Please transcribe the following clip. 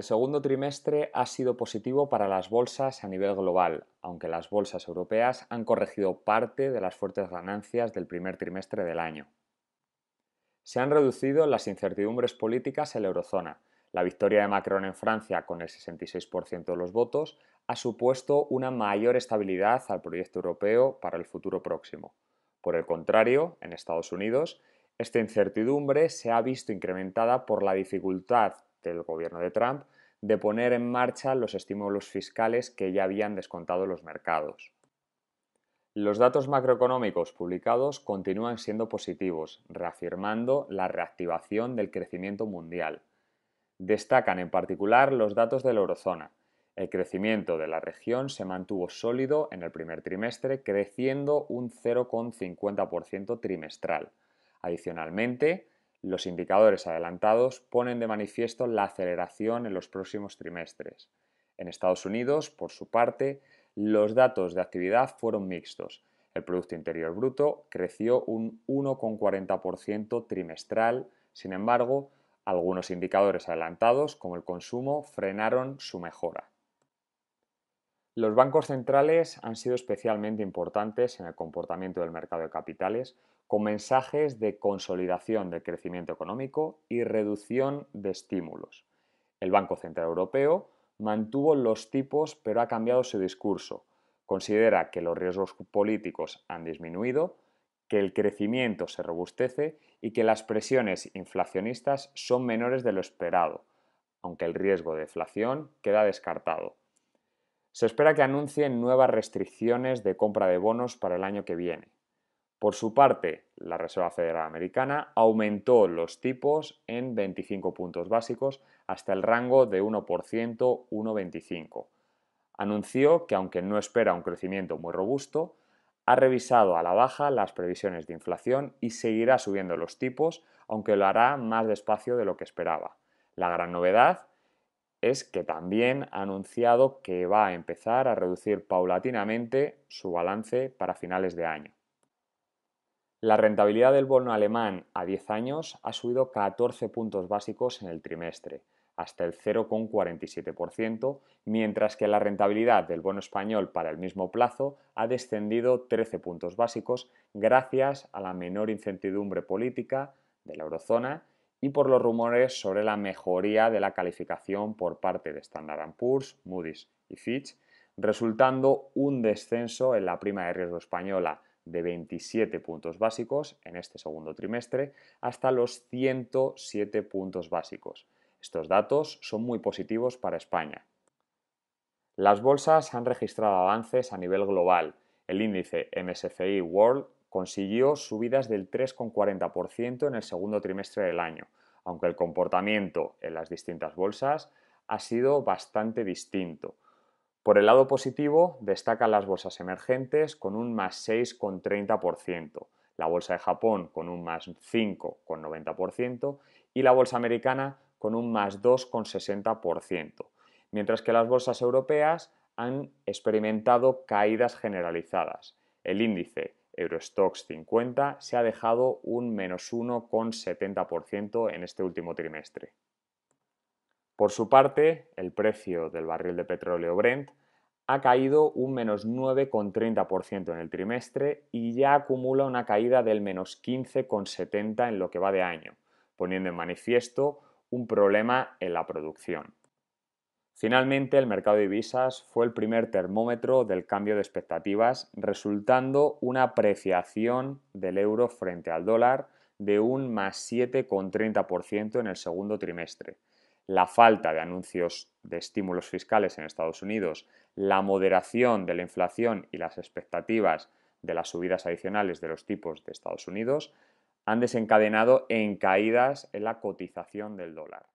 El segundo trimestre ha sido positivo para las bolsas a nivel global, aunque las bolsas europeas han corregido parte de las fuertes ganancias del primer trimestre del año. Se han reducido las incertidumbres políticas en la eurozona. La victoria de Macron en Francia con el 66% de los votos ha supuesto una mayor estabilidad al proyecto europeo para el futuro próximo. Por el contrario, en Estados Unidos, esta incertidumbre se ha visto incrementada por la dificultad del gobierno de Trump de poner en marcha los estímulos fiscales que ya habían descontado los mercados. Los datos macroeconómicos publicados continúan siendo positivos, reafirmando la reactivación del crecimiento mundial. Destacan en particular los datos de la eurozona. El crecimiento de la región se mantuvo sólido en el primer trimestre, creciendo un 0,50% trimestral. Adicionalmente, los indicadores adelantados ponen de manifiesto la aceleración en los próximos trimestres. En Estados Unidos, por su parte, los datos de actividad fueron mixtos. El Producto Interior Bruto creció un 1,40% trimestral, sin embargo, algunos indicadores adelantados, como el consumo, frenaron su mejora. Los bancos centrales han sido especialmente importantes en el comportamiento del mercado de capitales, con mensajes de consolidación del crecimiento económico y reducción de estímulos. El Banco Central Europeo mantuvo los tipos pero ha cambiado su discurso. Considera que los riesgos políticos han disminuido, que el crecimiento se robustece y que las presiones inflacionistas son menores de lo esperado, aunque el riesgo de deflación queda descartado. Se espera que anuncien nuevas restricciones de compra de bonos para el año que viene. Por su parte, la Reserva Federal Americana aumentó los tipos en 25 puntos básicos hasta el rango de 1%-1,25. Anunció que aunque no espera un crecimiento muy robusto, ha revisado a la baja las previsiones de inflación y seguirá subiendo los tipos, aunque lo hará más despacio de lo que esperaba. La gran novedad es que también ha anunciado que va a empezar a reducir paulatinamente su balance para finales de año. La rentabilidad del bono alemán a 10 años ha subido 14 puntos básicos en el trimestre, hasta el 0,47%, mientras que la rentabilidad del bono español para el mismo plazo ha descendido 13 puntos básicos gracias a la menor incertidumbre política de la eurozona y por los rumores sobre la mejoría de la calificación por parte de Standard Poor's, Moody's y Fitch, resultando un descenso en la prima de riesgo española de 27 puntos básicos en este segundo trimestre hasta los 107 puntos básicos. Estos datos son muy positivos para España. Las bolsas han registrado avances a nivel global. El índice MSCI World consiguió subidas del 3,40% en el segundo trimestre del año, aunque el comportamiento en las distintas bolsas ha sido bastante distinto. Por el lado positivo, destacan las bolsas emergentes con un más 6,30%, la bolsa de Japón con un más 5,90% y la bolsa americana con un más 2,60%, mientras que las bolsas europeas han experimentado caídas generalizadas. El índice Eurostox 50 se ha dejado un menos 1,70% en este último trimestre. Por su parte, el precio del barril de petróleo Brent ha caído un menos 9,30% en el trimestre y ya acumula una caída del menos 15,70% en lo que va de año, poniendo en manifiesto un problema en la producción. Finalmente, el mercado de divisas fue el primer termómetro del cambio de expectativas, resultando una apreciación del euro frente al dólar de un más 7,30% en el segundo trimestre. La falta de anuncios de estímulos fiscales en Estados Unidos, la moderación de la inflación y las expectativas de las subidas adicionales de los tipos de Estados Unidos han desencadenado en caídas en la cotización del dólar.